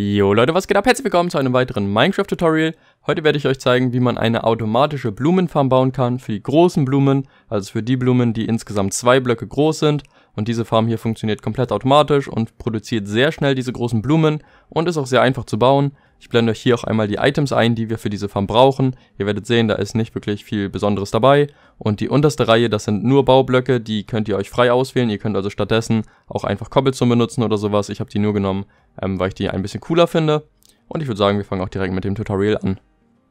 Jo Leute, was geht ab? Herzlich willkommen zu einem weiteren Minecraft-Tutorial. Heute werde ich euch zeigen, wie man eine automatische Blumenfarm bauen kann für die großen Blumen, also für die Blumen, die insgesamt zwei Blöcke groß sind und diese Farm hier funktioniert komplett automatisch und produziert sehr schnell diese großen Blumen und ist auch sehr einfach zu bauen. Ich blende euch hier auch einmal die Items ein, die wir für diese Farm brauchen. Ihr werdet sehen, da ist nicht wirklich viel Besonderes dabei. Und die unterste Reihe, das sind nur Baublöcke, die könnt ihr euch frei auswählen. Ihr könnt also stattdessen auch einfach Cobblestone benutzen oder sowas. Ich habe die nur genommen, ähm, weil ich die ein bisschen cooler finde. Und ich würde sagen, wir fangen auch direkt mit dem Tutorial an.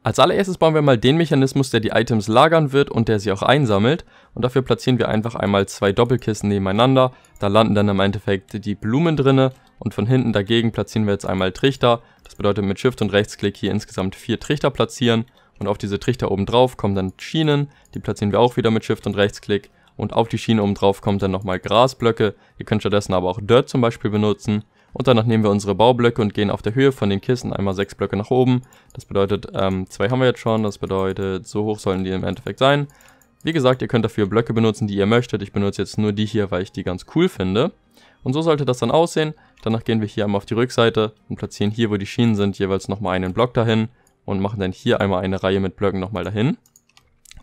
Als allererstes bauen wir mal den Mechanismus, der die Items lagern wird und der sie auch einsammelt und dafür platzieren wir einfach einmal zwei Doppelkissen nebeneinander, da landen dann im Endeffekt die Blumen drinne und von hinten dagegen platzieren wir jetzt einmal Trichter, das bedeutet mit Shift und Rechtsklick hier insgesamt vier Trichter platzieren und auf diese Trichter oben drauf kommen dann Schienen, die platzieren wir auch wieder mit Shift und Rechtsklick und auf die Schiene oben drauf kommen dann nochmal Grasblöcke, ihr könnt stattdessen aber auch Dirt zum Beispiel benutzen und danach nehmen wir unsere Baublöcke und gehen auf der Höhe von den Kissen einmal sechs Blöcke nach oben. Das bedeutet, ähm, zwei haben wir jetzt schon, das bedeutet, so hoch sollen die im Endeffekt sein. Wie gesagt, ihr könnt dafür Blöcke benutzen, die ihr möchtet. Ich benutze jetzt nur die hier, weil ich die ganz cool finde. Und so sollte das dann aussehen. Danach gehen wir hier einmal auf die Rückseite und platzieren hier, wo die Schienen sind, jeweils nochmal einen Block dahin und machen dann hier einmal eine Reihe mit Blöcken nochmal dahin.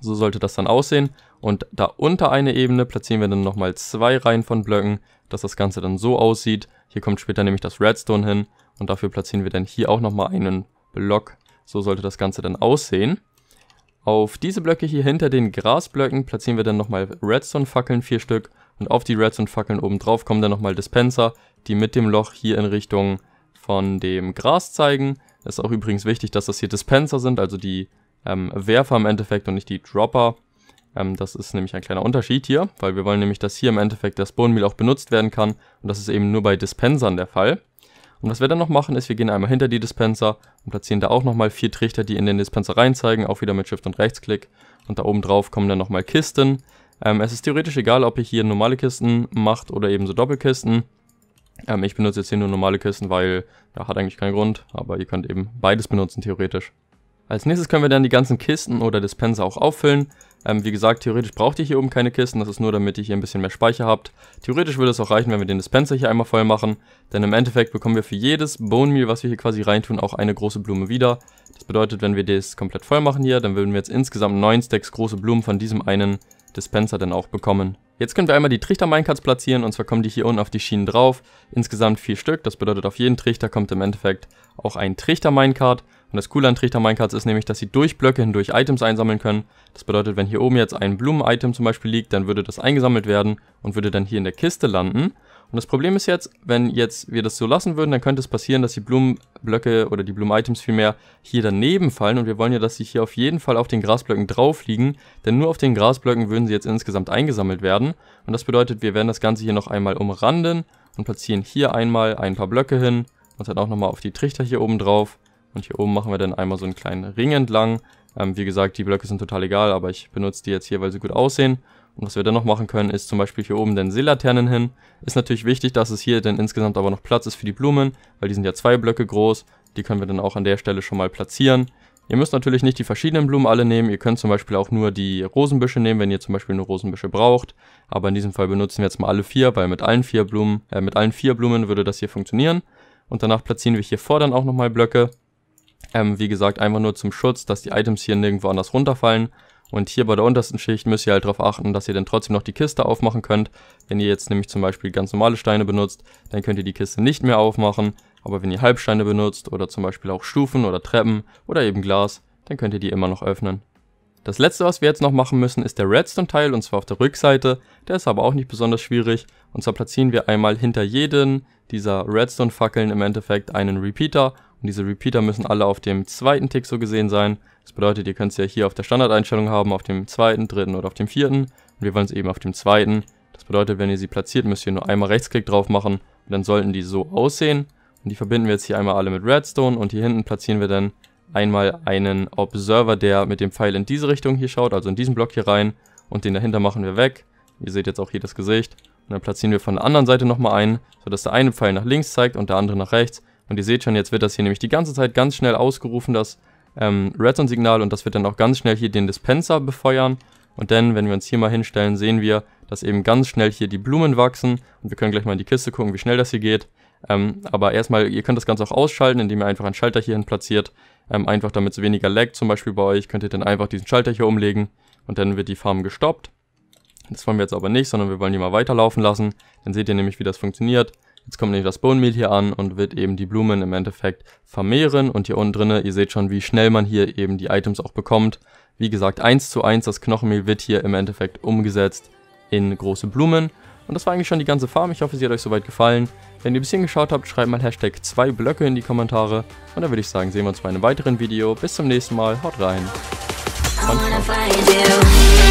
So sollte das dann aussehen. Und da unter eine Ebene platzieren wir dann nochmal zwei Reihen von Blöcken, dass das Ganze dann so aussieht. Hier kommt später nämlich das Redstone hin und dafür platzieren wir dann hier auch nochmal einen Block. So sollte das Ganze dann aussehen. Auf diese Blöcke hier hinter den Grasblöcken platzieren wir dann nochmal Redstone-Fackeln, vier Stück. Und auf die Redstone-Fackeln obendrauf kommen dann nochmal Dispenser, die mit dem Loch hier in Richtung von dem Gras zeigen. Ist auch übrigens wichtig, dass das hier Dispenser sind, also die ähm, Werfer im Endeffekt und nicht die Dropper. Ähm, das ist nämlich ein kleiner Unterschied hier, weil wir wollen nämlich, dass hier im Endeffekt das Bone Meal auch benutzt werden kann und das ist eben nur bei Dispensern der Fall. Und was wir dann noch machen, ist, wir gehen einmal hinter die Dispenser und platzieren da auch nochmal vier Trichter, die in den Dispenser rein zeigen, auch wieder mit Shift und Rechtsklick. Und da oben drauf kommen dann nochmal Kisten. Ähm, es ist theoretisch egal, ob ihr hier normale Kisten macht oder eben so Doppelkisten. Ähm, ich benutze jetzt hier nur normale Kisten, weil, ja, hat eigentlich keinen Grund, aber ihr könnt eben beides benutzen, theoretisch. Als nächstes können wir dann die ganzen Kisten oder Dispenser auch auffüllen. Ähm, wie gesagt, theoretisch braucht ihr hier oben keine Kisten, das ist nur, damit ihr hier ein bisschen mehr Speicher habt. Theoretisch würde es auch reichen, wenn wir den Dispenser hier einmal voll machen, denn im Endeffekt bekommen wir für jedes Bone Meal, was wir hier quasi reintun, auch eine große Blume wieder. Das bedeutet, wenn wir das komplett voll machen hier, dann würden wir jetzt insgesamt 9 Stacks große Blumen von diesem einen Dispenser dann auch bekommen. Jetzt können wir einmal die Trichter Minecarts platzieren und zwar kommen die hier unten auf die Schienen drauf. Insgesamt vier Stück, das bedeutet auf jeden Trichter kommt im Endeffekt auch ein Trichter Minecart. Und das Coole an Trichter Minecarts ist nämlich, dass sie durch Blöcke hindurch Items einsammeln können. Das bedeutet, wenn hier oben jetzt ein Blumen-Item zum Beispiel liegt, dann würde das eingesammelt werden und würde dann hier in der Kiste landen. Und das Problem ist jetzt, wenn jetzt wir das so lassen würden, dann könnte es passieren, dass die Blumenblöcke oder die Blumen-Items vielmehr hier daneben fallen. Und wir wollen ja, dass sie hier auf jeden Fall auf den Grasblöcken drauf liegen, denn nur auf den Grasblöcken würden sie jetzt insgesamt eingesammelt werden. Und das bedeutet, wir werden das Ganze hier noch einmal umranden und platzieren hier einmal ein paar Blöcke hin und dann auch nochmal auf die Trichter hier oben drauf. Und hier oben machen wir dann einmal so einen kleinen Ring entlang. Ähm, wie gesagt, die Blöcke sind total egal, aber ich benutze die jetzt hier, weil sie gut aussehen. Und was wir dann noch machen können, ist zum Beispiel hier oben den Seelaternen hin. Ist natürlich wichtig, dass es hier dann insgesamt aber noch Platz ist für die Blumen, weil die sind ja zwei Blöcke groß. Die können wir dann auch an der Stelle schon mal platzieren. Ihr müsst natürlich nicht die verschiedenen Blumen alle nehmen. Ihr könnt zum Beispiel auch nur die Rosenbüsche nehmen, wenn ihr zum Beispiel nur Rosenbüsche braucht. Aber in diesem Fall benutzen wir jetzt mal alle vier, weil mit allen vier Blumen, äh, mit allen vier Blumen würde das hier funktionieren. Und danach platzieren wir hier vor dann auch nochmal Blöcke. Ähm, wie gesagt, einfach nur zum Schutz, dass die Items hier nirgendwo anders runterfallen. Und hier bei der untersten Schicht müsst ihr halt darauf achten, dass ihr dann trotzdem noch die Kiste aufmachen könnt. Wenn ihr jetzt nämlich zum Beispiel ganz normale Steine benutzt, dann könnt ihr die Kiste nicht mehr aufmachen. Aber wenn ihr Halbsteine benutzt oder zum Beispiel auch Stufen oder Treppen oder eben Glas, dann könnt ihr die immer noch öffnen. Das letzte, was wir jetzt noch machen müssen, ist der Redstone-Teil und zwar auf der Rückseite. Der ist aber auch nicht besonders schwierig. Und zwar platzieren wir einmal hinter jeden dieser Redstone-Fackeln im Endeffekt einen Repeater und diese Repeater müssen alle auf dem zweiten Tick so gesehen sein. Das bedeutet, ihr könnt es ja hier auf der Standardeinstellung haben, auf dem zweiten, dritten oder auf dem vierten. Und wir wollen es eben auf dem zweiten. Das bedeutet, wenn ihr sie platziert, müsst ihr nur einmal Rechtsklick drauf machen. Und dann sollten die so aussehen. Und die verbinden wir jetzt hier einmal alle mit Redstone. Und hier hinten platzieren wir dann einmal einen Observer, der mit dem Pfeil in diese Richtung hier schaut, also in diesen Block hier rein. Und den dahinter machen wir weg. Ihr seht jetzt auch hier das Gesicht. Und dann platzieren wir von der anderen Seite nochmal einen, sodass der eine Pfeil nach links zeigt und der andere nach rechts. Und ihr seht schon, jetzt wird das hier nämlich die ganze Zeit ganz schnell ausgerufen, das ähm, Redstone-Signal. Und das wird dann auch ganz schnell hier den Dispenser befeuern. Und dann, wenn wir uns hier mal hinstellen, sehen wir, dass eben ganz schnell hier die Blumen wachsen. Und wir können gleich mal in die Kiste gucken, wie schnell das hier geht. Ähm, aber erstmal, ihr könnt das Ganze auch ausschalten, indem ihr einfach einen Schalter hier hin platziert. Ähm, einfach damit es weniger laggt, zum Beispiel bei euch, könnt ihr dann einfach diesen Schalter hier umlegen. Und dann wird die Farm gestoppt. Das wollen wir jetzt aber nicht, sondern wir wollen die mal weiterlaufen lassen. Dann seht ihr nämlich, wie das funktioniert. Jetzt kommt nämlich das Bone Meal hier an und wird eben die Blumen im Endeffekt vermehren. Und hier unten drinne, ihr seht schon, wie schnell man hier eben die Items auch bekommt. Wie gesagt, 1 zu 1, das Knochenmehl wird hier im Endeffekt umgesetzt in große Blumen. Und das war eigentlich schon die ganze Farm. Ich hoffe, sie hat euch soweit gefallen. Wenn ihr bis hierhin geschaut habt, schreibt mal Hashtag 2 Blöcke in die Kommentare. Und dann würde ich sagen, sehen wir uns bei einem weiteren Video. Bis zum nächsten Mal. Haut rein. Und ciao.